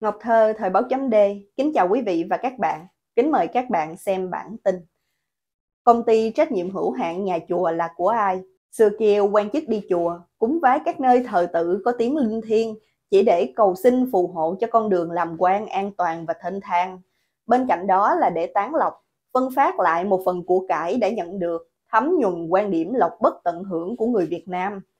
Ngọc Thơ, Thời báo chấm D, kính chào quý vị và các bạn. Kính mời các bạn xem bản tin. Công ty trách nhiệm hữu hạn nhà chùa là của ai? Xưa kia quan chức đi chùa, cúng vái các nơi thờ tự có tiếng linh thiêng, chỉ để cầu xin phù hộ cho con đường làm quan an toàn và thênh thang. Bên cạnh đó là để tán lọc, phân phát lại một phần của cải đã nhận được, thấm nhuần quan điểm lọc bất tận hưởng của người Việt Nam –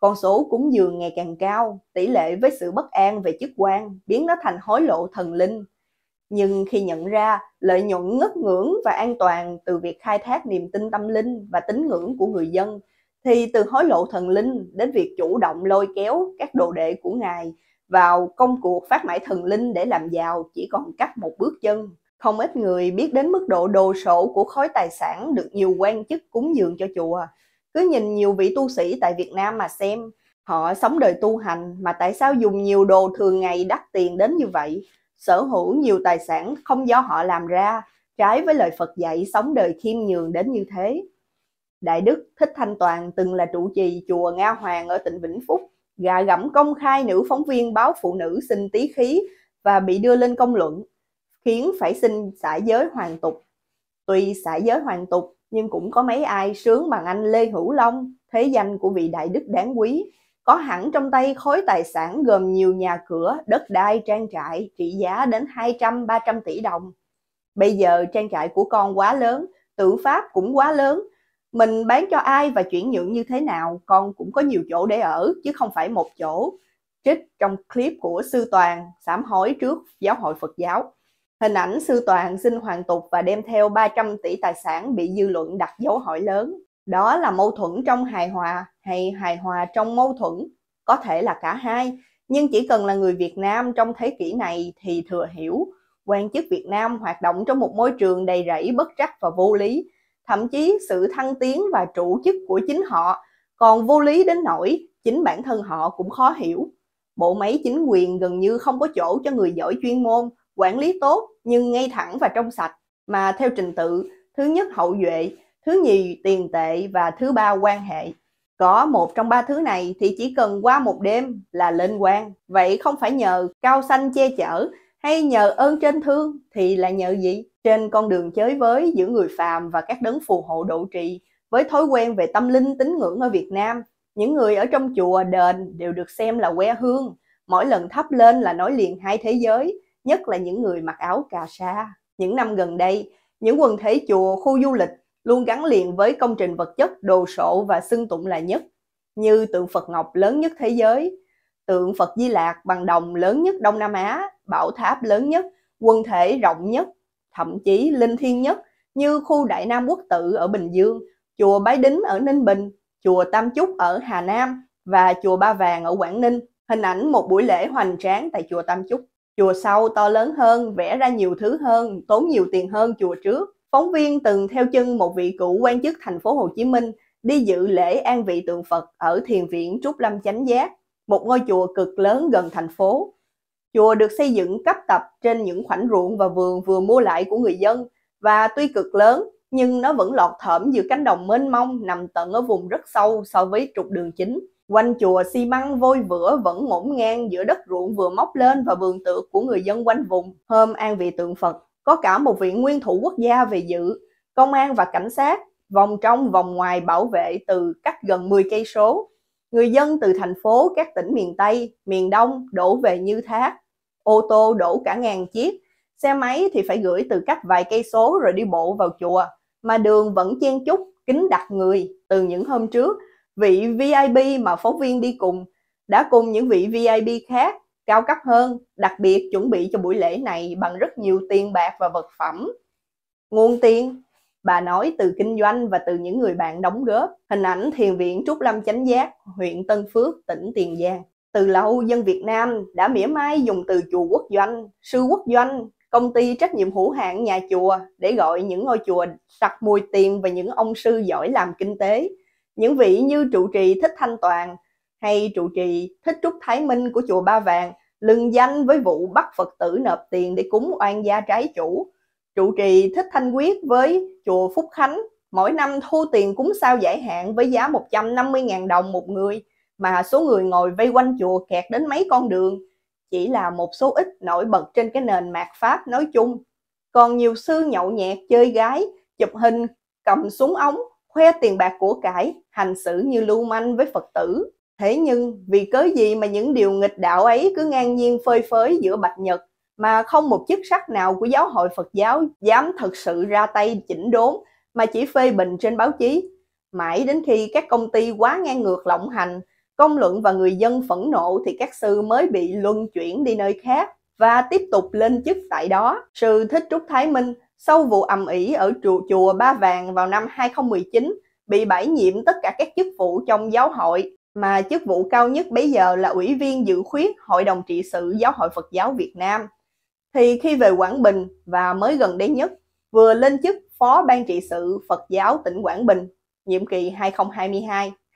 con số cúng dường ngày càng cao, tỷ lệ với sự bất an về chức quan biến nó thành hối lộ thần linh. Nhưng khi nhận ra lợi nhuận ngất ngưỡng và an toàn từ việc khai thác niềm tin tâm linh và tín ngưỡng của người dân, thì từ hối lộ thần linh đến việc chủ động lôi kéo các đồ đệ của ngài vào công cuộc phát mãi thần linh để làm giàu chỉ còn cách một bước chân. Không ít người biết đến mức độ đồ sổ của khối tài sản được nhiều quan chức cúng dường cho chùa, cứ nhìn nhiều vị tu sĩ tại Việt Nam mà xem họ sống đời tu hành mà tại sao dùng nhiều đồ thường ngày đắt tiền đến như vậy sở hữu nhiều tài sản không do họ làm ra trái với lời Phật dạy sống đời khiêm nhường đến như thế Đại đức Thích Thanh Toàn từng là trụ trì chùa Nga Hoàng ở tỉnh Vĩnh Phúc gạ gẫm công khai nữ phóng viên báo phụ nữ xin tí khí và bị đưa lên công luận khiến phải xin xả giới hoàng tục tuy xả giới hoàng tục nhưng cũng có mấy ai sướng bằng anh Lê Hữu Long, thế danh của vị đại đức đáng quý, có hẳn trong tay khối tài sản gồm nhiều nhà cửa, đất đai, trang trại trị giá đến 200-300 tỷ đồng. Bây giờ trang trại của con quá lớn, tự pháp cũng quá lớn, mình bán cho ai và chuyển nhượng như thế nào, con cũng có nhiều chỗ để ở chứ không phải một chỗ. Trích trong clip của Sư Toàn sám hối trước Giáo hội Phật giáo. Hình ảnh sư Toàn xin hoàn tục và đem theo 300 tỷ tài sản bị dư luận đặt dấu hỏi lớn. Đó là mâu thuẫn trong hài hòa hay hài hòa trong mâu thuẫn, có thể là cả hai. Nhưng chỉ cần là người Việt Nam trong thế kỷ này thì thừa hiểu, quan chức Việt Nam hoạt động trong một môi trường đầy rẫy bất trắc và vô lý, thậm chí sự thăng tiến và trụ chức của chính họ còn vô lý đến nỗi chính bản thân họ cũng khó hiểu. Bộ máy chính quyền gần như không có chỗ cho người giỏi chuyên môn, quản lý tốt nhưng ngay thẳng và trong sạch mà theo trình tự thứ nhất hậu duệ, thứ nhì tiền tệ và thứ ba quan hệ. Có một trong ba thứ này thì chỉ cần qua một đêm là lên quan. Vậy không phải nhờ cao xanh che chở hay nhờ ơn trên thương thì là nhờ gì? Trên con đường chới với giữa người phàm và các đấng phù hộ độ trì với thói quen về tâm linh tín ngưỡng ở Việt Nam, những người ở trong chùa đền đều được xem là que hương. Mỗi lần thắp lên là nói liền hai thế giới, nhất là những người mặc áo cà sa. Những năm gần đây, những quần thể chùa, khu du lịch luôn gắn liền với công trình vật chất đồ sộ và xưng tụng là nhất, như tượng Phật Ngọc lớn nhất thế giới, tượng Phật Di Lạc bằng đồng lớn nhất Đông Nam Á, bảo tháp lớn nhất, quần thể rộng nhất, thậm chí linh thiêng nhất như khu Đại Nam Quốc Tự ở Bình Dương, chùa Bái Đính ở Ninh Bình, chùa Tam Chúc ở Hà Nam và chùa Ba Vàng ở Quảng Ninh. Hình ảnh một buổi lễ hoành tráng tại chùa Tam Chúc. Chùa sau to lớn hơn, vẽ ra nhiều thứ hơn, tốn nhiều tiền hơn chùa trước. Phóng viên từng theo chân một vị cựu quan chức thành phố Hồ Chí Minh đi dự lễ an vị tượng Phật ở thiền viện Trúc Lâm Chánh Giác, một ngôi chùa cực lớn gần thành phố. Chùa được xây dựng cấp tập trên những khoảnh ruộng và vườn vừa mua lại của người dân và tuy cực lớn nhưng nó vẫn lọt thởm giữa cánh đồng mênh mông nằm tận ở vùng rất sâu so với trục đường chính. Quanh chùa xi măng vôi vữa vẫn ngổn ngang giữa đất ruộng vừa móc lên và vườn tược của người dân quanh vùng. Hôm an vị tượng Phật, có cả một vị nguyên thủ quốc gia về dự, công an và cảnh sát, vòng trong vòng ngoài bảo vệ từ cách gần 10 cây số. Người dân từ thành phố các tỉnh miền Tây, miền Đông đổ về như thác, ô tô đổ cả ngàn chiếc, xe máy thì phải gửi từ cách vài cây số rồi đi bộ vào chùa, mà đường vẫn chen chúc, kính đặt người. Từ những hôm trước, vị VIP mà phóng viên đi cùng đã cùng những vị VIP khác cao cấp hơn, đặc biệt chuẩn bị cho buổi lễ này bằng rất nhiều tiền bạc và vật phẩm. Nguồn tiền, bà nói từ kinh doanh và từ những người bạn đóng góp. Hình ảnh Thiền viện Trúc Lâm Chánh Giác, huyện Tân Phước, tỉnh Tiền Giang. Từ lâu, dân Việt Nam đã mỉa mai dùng từ chùa quốc doanh, sư quốc doanh, công ty trách nhiệm hữu hạn nhà chùa để gọi những ngôi chùa sặc mùi tiền và những ông sư giỏi làm kinh tế những vị như trụ trì Thích Thanh Toàn hay trụ trì Thích Trúc Thái Minh của chùa Ba Vàng lừng danh với vụ bắt Phật tử nộp tiền để cúng oan gia trái chủ. Trụ trì Thích Thanh Quyết với chùa Phúc Khánh mỗi năm thu tiền cúng sao giải hạn với giá 150.000 đồng một người mà số người ngồi vây quanh chùa kẹt đến mấy con đường chỉ là một số ít nổi bật trên cái nền mạt Pháp nói chung. Còn nhiều sư nhậu nhẹt chơi gái, chụp hình, cầm súng ống khoe tiền bạc của cải, hành xử như lưu manh với Phật tử. Thế nhưng, vì cớ gì mà những điều nghịch đạo ấy cứ ngang nhiên phơi phới giữa Bạch Nhật, mà không một chức sắc nào của giáo hội Phật giáo dám thực sự ra tay chỉnh đốn, mà chỉ phê bình trên báo chí. Mãi đến khi các công ty quá ngang ngược lộng hành, công luận và người dân phẫn nộ thì các sư mới bị luân chuyển đi nơi khác và tiếp tục lên chức tại đó. Sư Thích Trúc Thái Minh sau vụ ầm ĩ ở chùa, chùa Ba Vàng vào năm 2019 bị bãi nhiệm tất cả các chức vụ trong giáo hội mà chức vụ cao nhất bấy giờ là ủy viên dự khuyết Hội đồng trị sự Giáo hội Phật giáo Việt Nam. Thì khi về Quảng Bình và mới gần đây nhất, vừa lên chức Phó Ban trị sự Phật giáo tỉnh Quảng Bình, nhiệm kỳ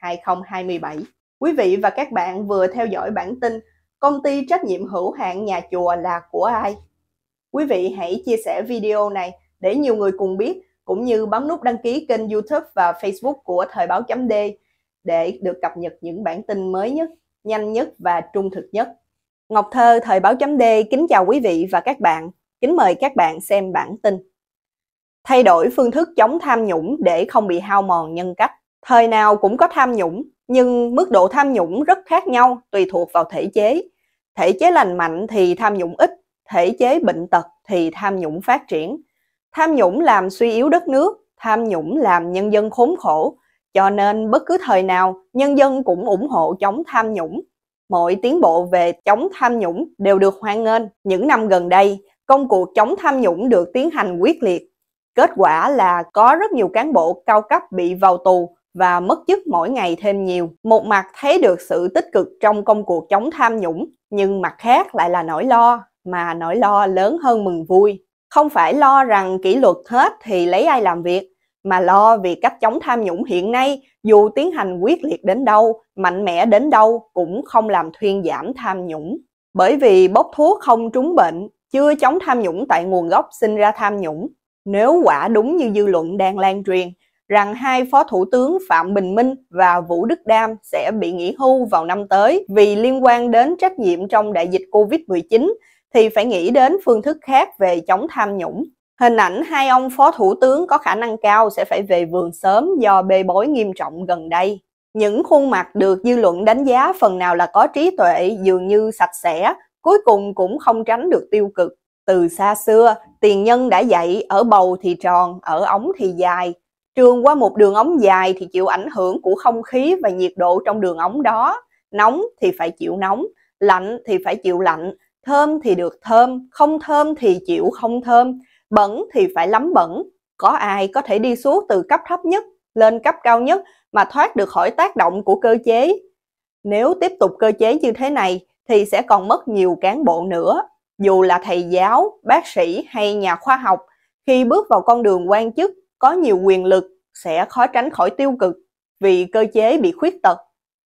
2022-2027. Quý vị và các bạn vừa theo dõi bản tin Công ty trách nhiệm hữu hạn nhà chùa là của ai? Quý vị hãy chia sẻ video này để nhiều người cùng biết, cũng như bấm nút đăng ký kênh YouTube và Facebook của Thời báo chấm D để được cập nhật những bản tin mới nhất, nhanh nhất và trung thực nhất. Ngọc Thơ, Thời báo chấm D kính chào quý vị và các bạn. Kính mời các bạn xem bản tin. Thay đổi phương thức chống tham nhũng để không bị hao mòn nhân cách. Thời nào cũng có tham nhũng, nhưng mức độ tham nhũng rất khác nhau tùy thuộc vào thể chế. Thể chế lành mạnh thì tham nhũng ít, thể chế bệnh tật thì tham nhũng phát triển. Tham nhũng làm suy yếu đất nước, tham nhũng làm nhân dân khốn khổ, cho nên bất cứ thời nào nhân dân cũng ủng hộ chống tham nhũng. Mọi tiến bộ về chống tham nhũng đều được hoan nghênh. Những năm gần đây, công cuộc chống tham nhũng được tiến hành quyết liệt. Kết quả là có rất nhiều cán bộ cao cấp bị vào tù và mất chức mỗi ngày thêm nhiều. Một mặt thấy được sự tích cực trong công cuộc chống tham nhũng, nhưng mặt khác lại là nỗi lo mà nỗi lo lớn hơn mừng vui. Không phải lo rằng kỷ luật hết thì lấy ai làm việc, mà lo vì cách chống tham nhũng hiện nay dù tiến hành quyết liệt đến đâu, mạnh mẽ đến đâu cũng không làm thuyên giảm tham nhũng. Bởi vì bốc thuốc không trúng bệnh, chưa chống tham nhũng tại nguồn gốc sinh ra tham nhũng. Nếu quả đúng như dư luận đang lan truyền, rằng hai Phó Thủ tướng Phạm Bình Minh và Vũ Đức Đam sẽ bị nghỉ hưu vào năm tới vì liên quan đến trách nhiệm trong đại dịch Covid-19 thì phải nghĩ đến phương thức khác về chống tham nhũng. Hình ảnh hai ông phó thủ tướng có khả năng cao sẽ phải về vườn sớm do bê bối nghiêm trọng gần đây. Những khuôn mặt được dư luận đánh giá phần nào là có trí tuệ dường như sạch sẽ, cuối cùng cũng không tránh được tiêu cực. Từ xa xưa, tiền nhân đã dạy ở bầu thì tròn, ở ống thì dài. Trường qua một đường ống dài thì chịu ảnh hưởng của không khí và nhiệt độ trong đường ống đó. Nóng thì phải chịu nóng, lạnh thì phải chịu lạnh, Thơm thì được thơm, không thơm thì chịu không thơm, bẩn thì phải lắm bẩn. Có ai có thể đi xuống từ cấp thấp nhất lên cấp cao nhất mà thoát được khỏi tác động của cơ chế? Nếu tiếp tục cơ chế như thế này thì sẽ còn mất nhiều cán bộ nữa, dù là thầy giáo, bác sĩ hay nhà khoa học, khi bước vào con đường quan chức có nhiều quyền lực sẽ khó tránh khỏi tiêu cực vì cơ chế bị khuyết tật.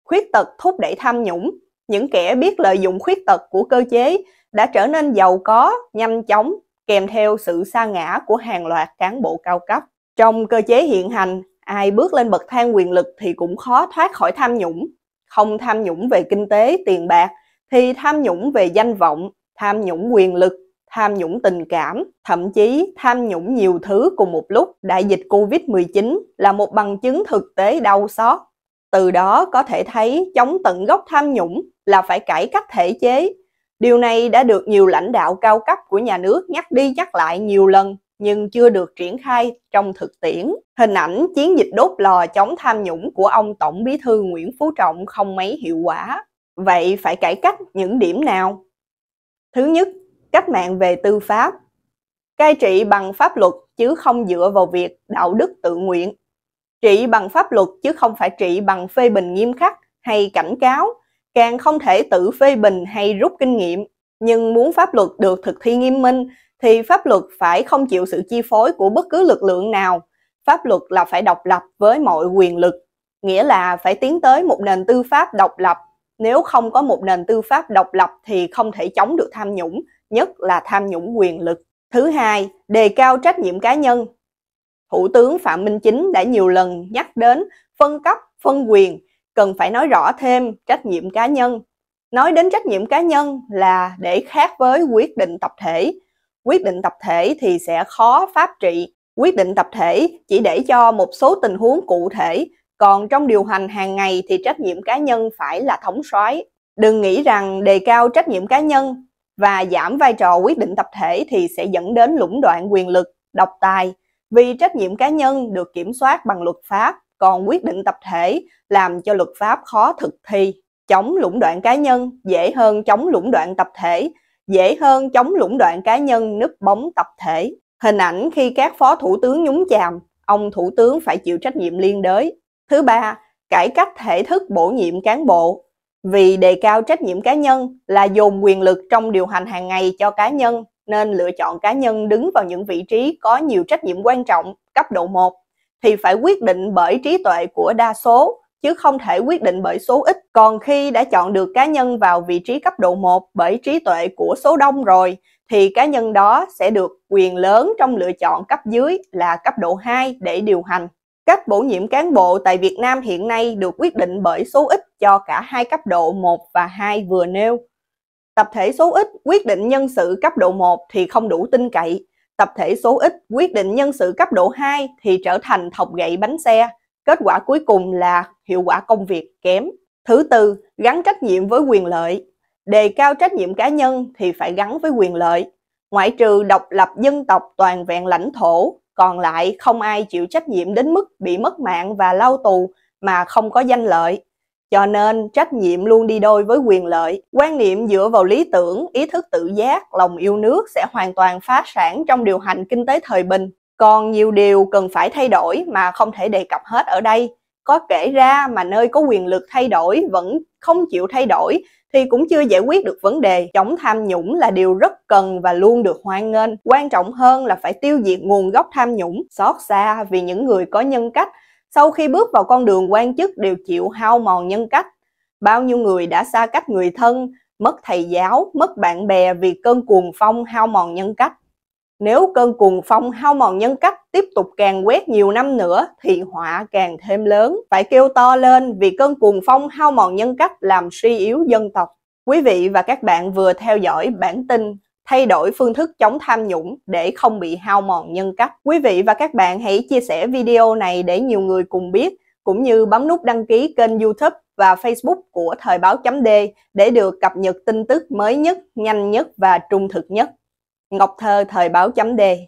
Khuyết tật thúc đẩy tham nhũng, những kẻ biết lợi dụng khuyết tật của cơ chế đã trở nên giàu có, nhanh chóng, kèm theo sự sa ngã của hàng loạt cán bộ cao cấp. Trong cơ chế hiện hành, ai bước lên bậc thang quyền lực thì cũng khó thoát khỏi tham nhũng. Không tham nhũng về kinh tế, tiền bạc, thì tham nhũng về danh vọng, tham nhũng quyền lực, tham nhũng tình cảm, thậm chí tham nhũng nhiều thứ cùng một lúc. Đại dịch Covid-19 là một bằng chứng thực tế đau xót. Từ đó có thể thấy chống tận gốc tham nhũng là phải cải cách thể chế. Điều này đã được nhiều lãnh đạo cao cấp của nhà nước nhắc đi nhắc lại nhiều lần nhưng chưa được triển khai trong thực tiễn. Hình ảnh chiến dịch đốt lò chống tham nhũng của ông Tổng Bí thư Nguyễn Phú Trọng không mấy hiệu quả. Vậy phải cải cách những điểm nào? Thứ nhất, cách mạng về tư pháp. Cai trị bằng pháp luật chứ không dựa vào việc đạo đức tự nguyện. Trị bằng pháp luật chứ không phải trị bằng phê bình nghiêm khắc hay cảnh cáo càng không thể tự phê bình hay rút kinh nghiệm. Nhưng muốn pháp luật được thực thi nghiêm minh thì pháp luật phải không chịu sự chi phối của bất cứ lực lượng nào. Pháp luật là phải độc lập với mọi quyền lực, nghĩa là phải tiến tới một nền tư pháp độc lập. Nếu không có một nền tư pháp độc lập thì không thể chống được tham nhũng, nhất là tham nhũng quyền lực. Thứ hai, đề cao trách nhiệm cá nhân. Thủ tướng Phạm Minh Chính đã nhiều lần nhắc đến phân cấp, phân quyền cần phải nói rõ thêm trách nhiệm cá nhân. Nói đến trách nhiệm cá nhân là để khác với quyết định tập thể. Quyết định tập thể thì sẽ khó pháp trị. Quyết định tập thể chỉ để cho một số tình huống cụ thể, còn trong điều hành hàng ngày thì trách nhiệm cá nhân phải là thống soái. Đừng nghĩ rằng đề cao trách nhiệm cá nhân và giảm vai trò quyết định tập thể thì sẽ dẫn đến lũng đoạn quyền lực, độc tài, vì trách nhiệm cá nhân được kiểm soát bằng luật pháp còn quyết định tập thể làm cho luật pháp khó thực thi, chống lũng đoạn cá nhân dễ hơn chống lũng đoạn tập thể, dễ hơn chống lũng đoạn cá nhân nứt bóng tập thể. Hình ảnh khi các phó thủ tướng nhúng chàm, ông thủ tướng phải chịu trách nhiệm liên đới. Thứ ba, cải cách thể thức bổ nhiệm cán bộ. Vì đề cao trách nhiệm cá nhân là dồn quyền lực trong điều hành hàng ngày cho cá nhân, nên lựa chọn cá nhân đứng vào những vị trí có nhiều trách nhiệm quan trọng, cấp độ 1 thì phải quyết định bởi trí tuệ của đa số chứ không thể quyết định bởi số ít. Còn khi đã chọn được cá nhân vào vị trí cấp độ 1 bởi trí tuệ của số đông rồi thì cá nhân đó sẽ được quyền lớn trong lựa chọn cấp dưới là cấp độ 2 để điều hành. Các bổ nhiệm cán bộ tại Việt Nam hiện nay được quyết định bởi số ít cho cả hai cấp độ 1 và 2 vừa nêu. Tập thể số ít quyết định nhân sự cấp độ 1 thì không đủ tin cậy, tập thể số ít quyết định nhân sự cấp độ 2 thì trở thành thọc gậy bánh xe. Kết quả cuối cùng là hiệu quả công việc kém. Thứ tư, gắn trách nhiệm với quyền lợi. Đề cao trách nhiệm cá nhân thì phải gắn với quyền lợi. Ngoại trừ độc lập dân tộc toàn vẹn lãnh thổ, còn lại không ai chịu trách nhiệm đến mức bị mất mạng và lao tù mà không có danh lợi cho nên trách nhiệm luôn đi đôi với quyền lợi quan niệm dựa vào lý tưởng ý thức tự giác lòng yêu nước sẽ hoàn toàn phá sản trong điều hành kinh tế thời bình còn nhiều điều cần phải thay đổi mà không thể đề cập hết ở đây có kể ra mà nơi có quyền lực thay đổi vẫn không chịu thay đổi thì cũng chưa giải quyết được vấn đề chống tham nhũng là điều rất cần và luôn được hoan nghênh quan trọng hơn là phải tiêu diệt nguồn gốc tham nhũng xót xa vì những người có nhân cách sau khi bước vào con đường quan chức đều chịu hao mòn nhân cách. Bao nhiêu người đã xa cách người thân, mất thầy giáo, mất bạn bè vì cơn cuồng phong hao mòn nhân cách. Nếu cơn cuồng phong hao mòn nhân cách tiếp tục càng quét nhiều năm nữa thì họa càng thêm lớn. Phải kêu to lên vì cơn cuồng phong hao mòn nhân cách làm suy yếu dân tộc. Quý vị và các bạn vừa theo dõi bản tin thay đổi phương thức chống tham nhũng để không bị hao mòn nhân cách. Quý vị và các bạn hãy chia sẻ video này để nhiều người cùng biết, cũng như bấm nút đăng ký kênh YouTube và Facebook của Thời báo chấm D để được cập nhật tin tức mới nhất, nhanh nhất và trung thực nhất. Ngọc Thơ Thời báo chấm D